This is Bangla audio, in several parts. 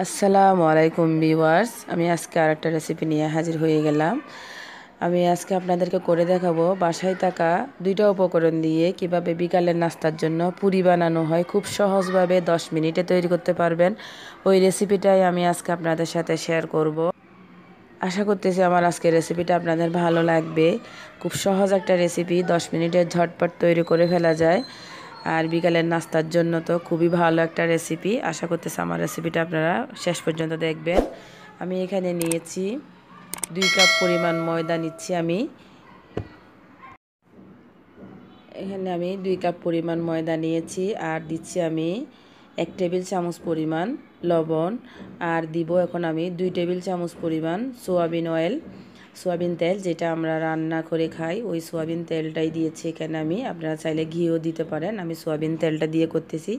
আসসালামু আলাইকুম ভিওয়ার্স আমি আজকে আর একটা রেসিপি নিয়ে হাজির হয়ে গেলাম আমি আজকে আপনাদেরকে করে দেখাবো বাসায় থাকা দুইটা উপকরণ দিয়ে কিভাবে বিকালের নাস্তার জন্য পুরি বানানো হয় খুব সহজভাবে দশ মিনিটে তৈরি করতে পারবেন ওই রেসিপিটাই আমি আজকে আপনাদের সাথে শেয়ার করব। আশা করতেছি আমার আজকে রেসিপিটা আপনাদের ভালো লাগবে খুব সহজ একটা রেসিপি দশ মিনিটের ঝটপট তৈরি করে ফেলা যায় আর বিকালের নাস্তার জন্য তো খুবই ভালো একটা রেসিপি আশা করতেছি আমার রেসিপিটা আপনারা শেষ পর্যন্ত দেখবেন আমি এখানে নিয়েছি দুই কাপ পরিমাণ ময়দা নিচ্ছি আমি এখানে আমি দুই কাপ পরিমাণ ময়দা নিয়েছি আর দিচ্ছি আমি এক টেবিল চামচ পরিমাণ লবণ আর দিব এখন আমি দুই টেবিল চামচ পরিমাণ সোয়াবিন অয়েল সোয়াবিন তেল যেটা আমরা রান্না করে খাই ওই সোয়াবিন তেলটাই দিয়েছি এখানে আমি আপনারা চাইলে ঘিও দিতে পারেন আমি সোয়াবিন তেলটা দিয়ে করতেছি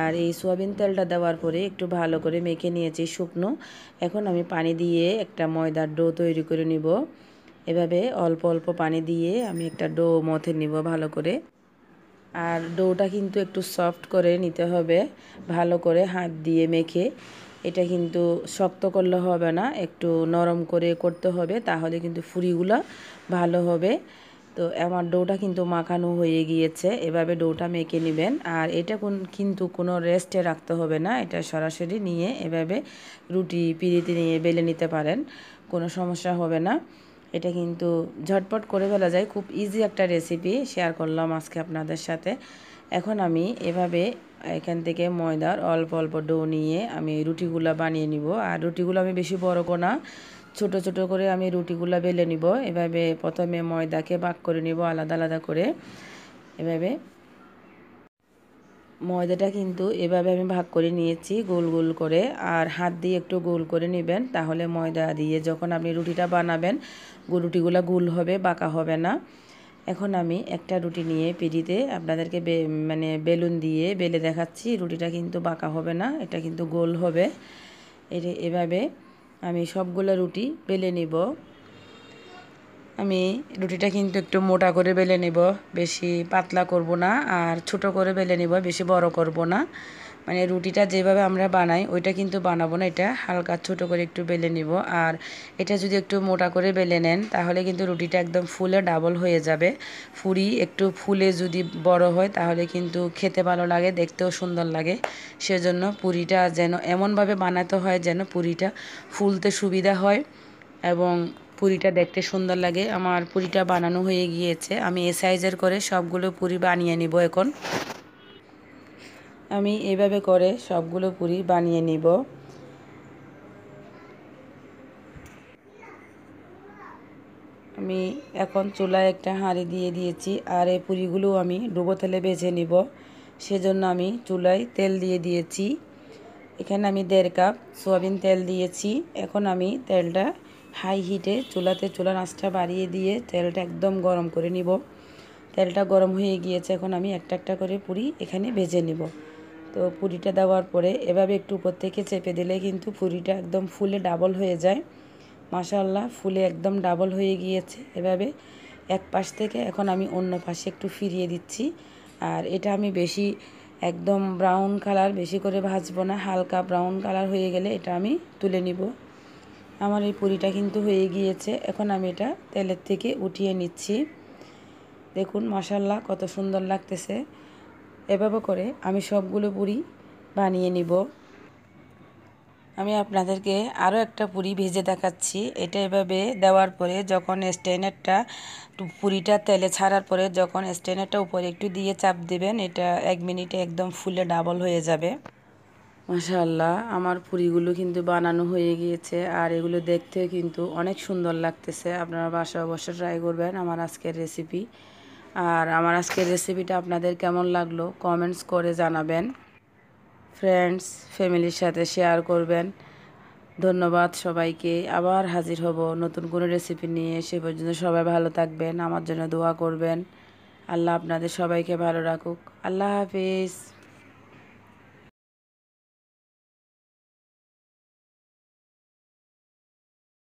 আর এই সোয়াবিন তেলটা দেওয়ার পরে একটু ভালো করে মেখে নিয়েছি শুকনো এখন আমি পানি দিয়ে একটা ময়দার ডো তৈরি করে নিব এভাবে অল্প অল্প পানি দিয়ে আমি একটা ডো মথে নিব ভালো করে আর ডোটা কিন্তু একটু সফট করে নিতে হবে ভালো করে হাত দিয়ে মেখে এটা কিন্তু শক্ত করলে হবে না একটু নরম করে করতে হবে তাহলে কিন্তু ফুরিগুলো ভালো হবে তো আমার ডোটা কিন্তু মাখানো হয়ে গিয়েছে এভাবে ডোটা মেখে নেবেন আর এটা কোন কিন্তু কোনো রেস্টে রাখতে হবে না এটা সরাসরি নিয়ে এভাবে রুটি পিড়িতে নিয়ে বেলে নিতে পারেন কোনো সমস্যা হবে না এটা কিন্তু ঝটপট করে ফেলা যায় খুব ইজি একটা রেসিপি শেয়ার করলাম আজকে আপনাদের সাথে এখন আমি এভাবে এখান থেকে ময়দার অল্প অল্প ডো নিয়ে আমি রুটিগুলা বানিয়ে নিব আর রুটিগুলো আমি বেশি বড় কোনা ছোট ছোট করে আমি রুটিগুলো বেলে নিব এভাবে প্রথমে ময়দাকে ভাগ করে নিব আলাদা আলাদা করে এভাবে ময়দাটা কিন্তু এভাবে আমি ভাগ করে নিয়েছি গোল গোল করে আর হাত দিয়ে একটু গোল করে নেবেন তাহলে ময়দা দিয়ে যখন আপনি রুটিটা বানাবেন রুটিগুলো গোল হবে বাঁকা হবে না এখন আমি একটা রুটি নিয়ে পিঁড়িতে আপনাদেরকে মানে বেলুন দিয়ে বেলে দেখাচ্ছি রুটিটা কিন্তু বাঁকা হবে না এটা কিন্তু গোল হবে এটা এভাবে আমি সবগুলো রুটি বেলে নিব আমি রুটিটা কিন্তু একটু মোটা করে বেলে নেব বেশি পাতলা করব না আর ছোট করে বেলে নেব বেশি বড় করব না মানে রুটিটা যেভাবে আমরা বানাই ওইটা কিন্তু বানাবো না এটা হালকা ছোট করে একটু বেলে নিব আর এটা যদি একটু মোটা করে বেলে নেন তাহলে কিন্তু রুটিটা একদম ফুলে ডাবল হয়ে যাবে ফুরি একটু ফুলে যদি বড় হয় তাহলে কিন্তু খেতে ভালো লাগে দেখতেও সুন্দর লাগে সেজন্য পুরিটা যেন এমনভাবে বানাতে হয় যেন পুরিটা ফুলতে সুবিধা হয় এবং পুরিটা দেখতে সুন্দর লাগে আমার পুরিটা বানানো হয়ে গিয়েছে আমি এ সাইজের করে সবগুলো পুরি বানিয়ে নিব এখন আমি এভাবে করে সবগুলো পুরি বানিয়ে নিব আমি এখন চুলায় একটা হাঁড়ি দিয়ে দিয়েছি আর এই পুরিগুলো আমি ডুবো তেলে বেছে নিব সেজন্য আমি চুলায় তেল দিয়ে দিয়েছি এখানে আমি দেড় কাপ সোয়াবিন তেল দিয়েছি এখন আমি তেলটা হাই হিটে চুলাতে চুলা নাচটা বাড়িয়ে দিয়ে তেলটা একদম গরম করে নিব তেলটা গরম হয়ে গিয়েছে এখন আমি একটা একটা করে পুরি এখানে ভেজে নেব তো পুরিটা দেওয়ার পরে এভাবে একটু উপর থেকে চেপে দিলে কিন্তু পুরিটা একদম ফুলে ডাবল হয়ে যায় মাসাল্লাহ ফুলে একদম ডাবল হয়ে গিয়েছে এভাবে এক পাশ থেকে এখন আমি অন্য পাশে একটু ফিরিয়ে দিচ্ছি আর এটা আমি বেশি একদম ব্রাউন কালার বেশি করে ভাজবো না হালকা ব্রাউন কালার হয়ে গেলে এটা আমি তুলে নিব আমার এই পুরিটা কিন্তু হয়ে গিয়েছে এখন আমি এটা তেলের থেকে উঠিয়ে নিচ্ছি দেখুন মশাল্লা কত সুন্দর লাগতেছে এভাবে করে আমি সবগুলো পুরি বানিয়ে নিব আমি আপনাদেরকে আরও একটা পুরি ভেজে দেখাচ্ছি এটা এভাবে দেওয়ার পরে যখন স্টেনারটা পুরিটা তেলে ছাড়ার পরে যখন স্টেনারটা উপরে একটু দিয়ে চাপ দেবেন এটা এক মিনিটে একদম ফুলে ডাবল হয়ে যাবে মাশাল্লাহ আমার পুরিগুলো কিন্তু বানানো হয়ে গিয়েছে আর এগুলো দেখতে কিন্তু অনেক সুন্দর লাগতেছে আপনারা বাসা অবশ্যই ট্রাই করবেন আমার আজকের রেসিপি আর আমার আজকের রেসিপিটা আপনাদের কেমন লাগলো কমেন্টস করে জানাবেন ফ্রেন্ডস ফ্যামিলির সাথে শেয়ার করবেন ধন্যবাদ সবাইকে আবার হাজির হব নতুন কোনো রেসিপি নিয়ে সে পর্যন্ত সবাই ভালো থাকবেন আমার জন্য দোয়া করবেন আল্লাহ আপনাদের সবাইকে ভালো রাখুক আল্লাহ হাফিজ